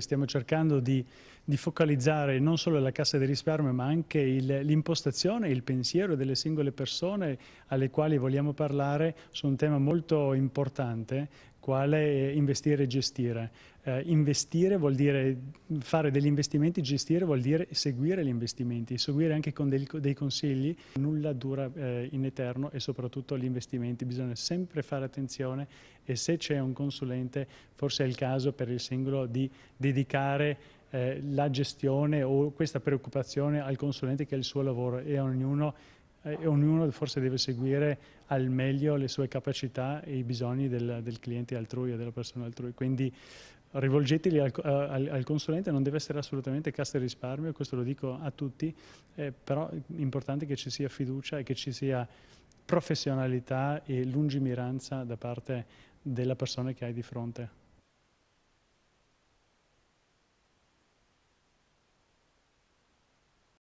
Stiamo cercando di, di, focalizzare non solo la cassa di risparmio ma anche l'impostazione e il pensiero delle singole persone alle quali vogliamo parlare su un tema molto importante quale investire e gestire. Eh, investire vuol dire fare degli investimenti, gestire vuol dire seguire gli investimenti, seguire anche con dei, dei consigli. Nulla dura eh, in eterno e soprattutto gli investimenti bisogna sempre fare attenzione e se c'è un consulente forse è il caso per il singolo di dedicare eh, la gestione o questa preoccupazione al consulente che è il suo lavoro e a ognuno eh, e ognuno forse deve seguire al meglio le sue capacità e i bisogni del, del cliente altrui o della persona altrui. Quindi rivolgeteli al, eh, al, al, consulente, non deve essere assolutamente cassa e risparmio, questo lo dico a tutti, eh, però è importante che ci sia fiducia e che ci sia professionalità e lungimiranza da parte della persona che hai di fronte.